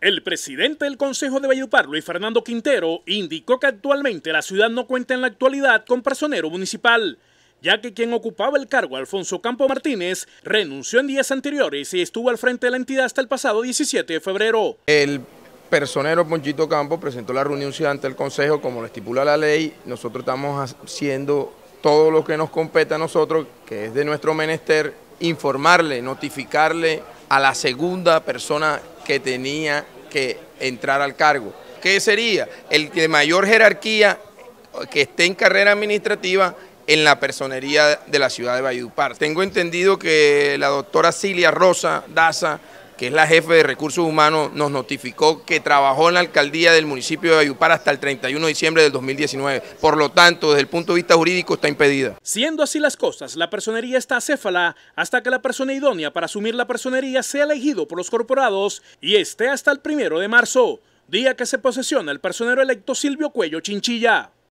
El presidente del Consejo de Valledupar, Luis Fernando Quintero, indicó que actualmente la ciudad no cuenta en la actualidad con personero municipal, ya que quien ocupaba el cargo, Alfonso Campo Martínez, renunció en días anteriores y estuvo al frente de la entidad hasta el pasado 17 de febrero. El personero Ponchito Campo presentó la reunión ante el Consejo, como lo estipula la ley, nosotros estamos haciendo todo lo que nos compete a nosotros, que es de nuestro menester, informarle, notificarle a la segunda persona que tenía que entrar al cargo. ¿Qué sería? El de mayor jerarquía que esté en carrera administrativa en la personería de la ciudad de Valledupar. Tengo entendido que la doctora Cilia Rosa Daza que es la jefe de recursos humanos, nos notificó que trabajó en la alcaldía del municipio de Ayupar hasta el 31 de diciembre del 2019. Por lo tanto, desde el punto de vista jurídico está impedida. Siendo así las cosas, la personería está acéfala hasta que la persona idónea para asumir la personería sea elegido por los corporados y esté hasta el primero de marzo, día que se posesiona el personero electo Silvio Cuello Chinchilla.